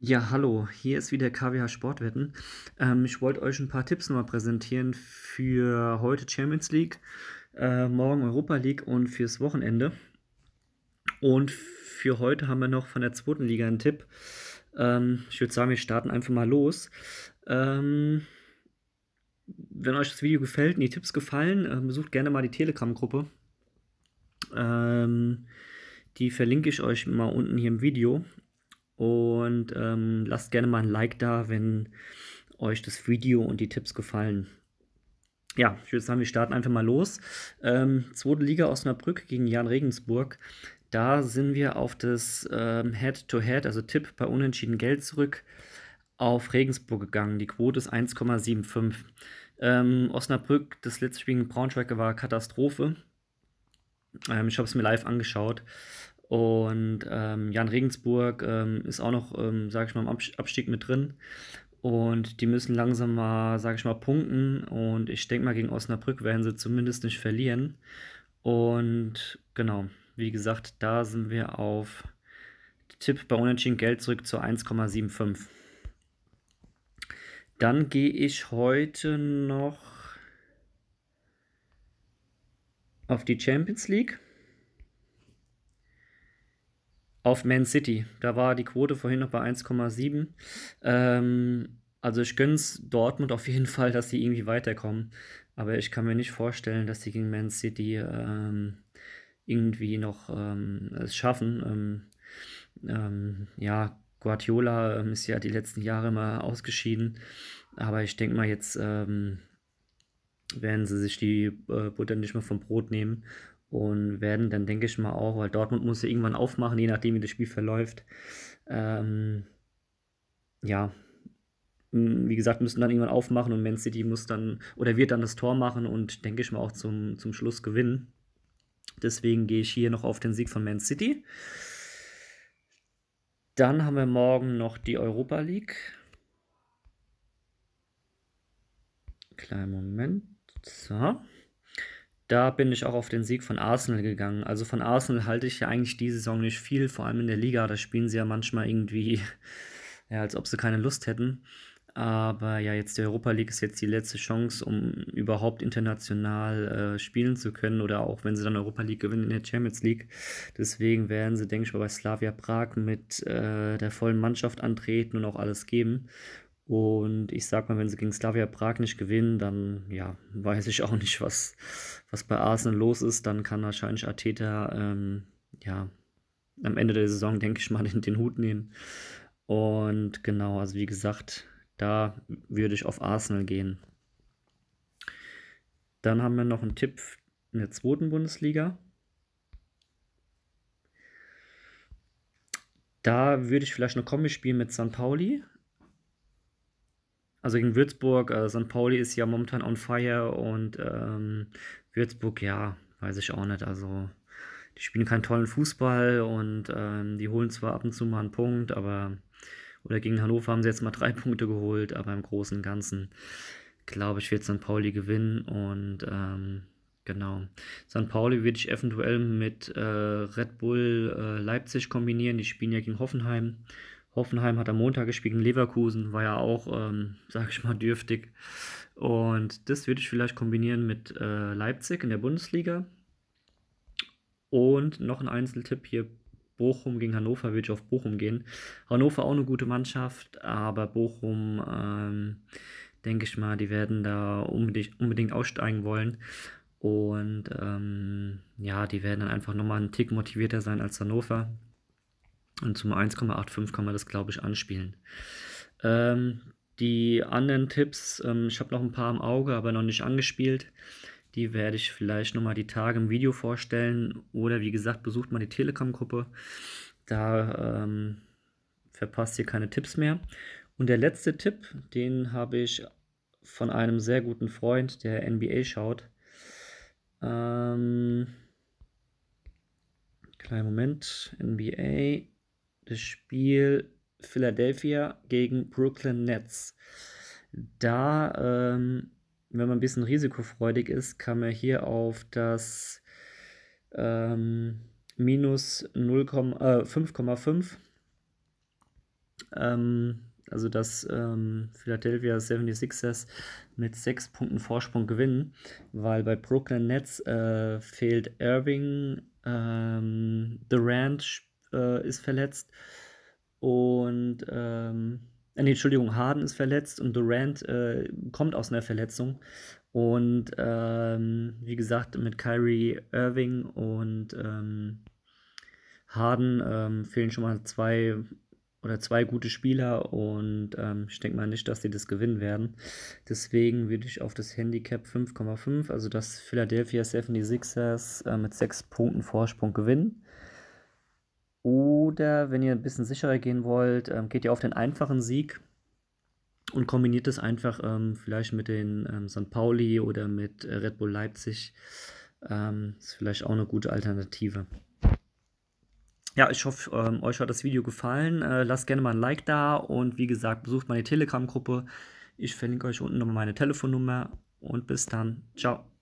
Ja, hallo, hier ist wieder KWH Sportwetten. Ähm, ich wollte euch ein paar Tipps nochmal präsentieren für heute Champions League, äh, morgen Europa League und fürs Wochenende. Und für heute haben wir noch von der zweiten Liga einen Tipp. Ähm, ich würde sagen, wir starten einfach mal los. Ähm, wenn euch das Video gefällt und die Tipps gefallen, äh, besucht gerne mal die Telegram-Gruppe. Ähm, die verlinke ich euch mal unten hier im Video. Und ähm, lasst gerne mal ein Like da, wenn euch das Video und die Tipps gefallen. Ja, ich würde sagen, wir starten einfach mal los. Ähm, zweite Liga Osnabrück gegen Jan Regensburg. Da sind wir auf das ähm, Head-to-Head, also Tipp bei unentschieden Geld zurück, auf Regensburg gegangen. Die Quote ist 1,75. Ähm, Osnabrück, das letzte Spiel gegen Braunschweig war Katastrophe. Ähm, ich habe es mir live angeschaut. Und ähm, Jan Regensburg ähm, ist auch noch, ähm, sage ich mal, im Abstieg mit drin. Und die müssen langsam mal, sage ich mal, punkten. Und ich denke mal, gegen Osnabrück werden sie zumindest nicht verlieren. Und genau, wie gesagt, da sind wir auf Tipp bei Unentschieden Geld zurück zu 1,75. Dann gehe ich heute noch auf die Champions League auf Man City. Da war die Quote vorhin noch bei 1,7. Ähm, also ich es Dortmund auf jeden Fall, dass sie irgendwie weiterkommen. Aber ich kann mir nicht vorstellen, dass sie gegen Man City ähm, irgendwie noch ähm, es schaffen. Ähm, ähm, ja, Guardiola ähm, ist ja die letzten Jahre mal ausgeschieden. Aber ich denke mal, jetzt werden sie sich die äh, Butter nicht mehr vom Brot nehmen und werden dann, denke ich mal, auch, weil Dortmund muss ja irgendwann aufmachen, je nachdem, wie das Spiel verläuft. Ähm, ja, wie gesagt, müssen dann irgendwann aufmachen und Man City muss dann oder wird dann das Tor machen und denke ich mal auch zum, zum Schluss gewinnen. Deswegen gehe ich hier noch auf den Sieg von Man City. Dann haben wir morgen noch die Europa League. Kleinen Moment. So da bin ich auch auf den Sieg von Arsenal gegangen. Also von Arsenal halte ich ja eigentlich die Saison nicht viel, vor allem in der Liga. Da spielen sie ja manchmal irgendwie, ja, als ob sie keine Lust hätten. Aber ja, jetzt die Europa League ist jetzt die letzte Chance, um überhaupt international äh, spielen zu können oder auch wenn sie dann Europa League gewinnen in der Champions League. Deswegen werden sie, denke ich mal, bei Slavia Prag mit äh, der vollen Mannschaft antreten und auch alles geben. Und ich sag mal, wenn sie gegen Slavia Prag nicht gewinnen, dann ja, weiß ich auch nicht, was, was bei Arsenal los ist. Dann kann wahrscheinlich Arteta ähm, ja, am Ende der Saison, denke ich mal, den, den Hut nehmen. Und genau, also wie gesagt, da würde ich auf Arsenal gehen. Dann haben wir noch einen Tipp in der zweiten Bundesliga. Da würde ich vielleicht eine Kombi spielen mit San Pauli. Also gegen Würzburg, äh, St. Pauli ist ja momentan on fire und ähm, Würzburg, ja, weiß ich auch nicht. Also die spielen keinen tollen Fußball und ähm, die holen zwar ab und zu mal einen Punkt, aber oder gegen Hannover haben sie jetzt mal drei Punkte geholt, aber im Großen und Ganzen glaube ich, wird St. Pauli gewinnen und ähm, genau. St. Pauli würde ich eventuell mit äh, Red Bull äh, Leipzig kombinieren. Die spielen ja gegen Hoffenheim Hoffenheim hat am Montag gespielt in Leverkusen, war ja auch, ähm, sag ich mal, dürftig. Und das würde ich vielleicht kombinieren mit äh, Leipzig in der Bundesliga. Und noch ein Einzeltipp hier: Bochum gegen Hannover würde ich auf Bochum gehen. Hannover auch eine gute Mannschaft, aber Bochum, ähm, denke ich mal, die werden da unbedingt, unbedingt aussteigen wollen. Und ähm, ja, die werden dann einfach nochmal einen Tick motivierter sein als Hannover. Und zum 1,85 kann man das, glaube ich, anspielen. Ähm, die anderen Tipps, ähm, ich habe noch ein paar im Auge, aber noch nicht angespielt. Die werde ich vielleicht nochmal die Tage im Video vorstellen. Oder wie gesagt, besucht mal die Telegram-Gruppe. Da ähm, verpasst ihr keine Tipps mehr. Und der letzte Tipp, den habe ich von einem sehr guten Freund, der NBA schaut. Ähm, kleinen Moment, NBA das Spiel Philadelphia gegen Brooklyn Nets. Da, ähm, wenn man ein bisschen risikofreudig ist, kann man hier auf das ähm, minus 5,5, äh, ähm, also das ähm, Philadelphia 76ers mit 6 Punkten Vorsprung gewinnen, weil bei Brooklyn Nets äh, fehlt Irving, ähm, Durant spielt äh, ist verletzt. Und, ähm, äh, nee, Entschuldigung, Harden ist verletzt und Durant äh, kommt aus einer Verletzung. Und ähm, wie gesagt, mit Kyrie Irving und ähm, Harden ähm, fehlen schon mal zwei oder zwei gute Spieler und ähm, ich denke mal nicht, dass sie das gewinnen werden. Deswegen würde ich auf das Handicap 5,5, also dass Philadelphia 76ers äh, mit sechs Punkten Vorsprung gewinnen. Oder wenn ihr ein bisschen sicherer gehen wollt, ähm, geht ihr auf den einfachen Sieg und kombiniert es einfach ähm, vielleicht mit den ähm, St. Pauli oder mit äh, Red Bull Leipzig. ist vielleicht auch eine gute Alternative. Ja, ich hoffe, euch hat das Video gefallen. Äh, lasst gerne mal ein Like da und wie gesagt, besucht meine Telegram-Gruppe. Ich verlinke euch unten nochmal meine Telefonnummer und bis dann. Ciao.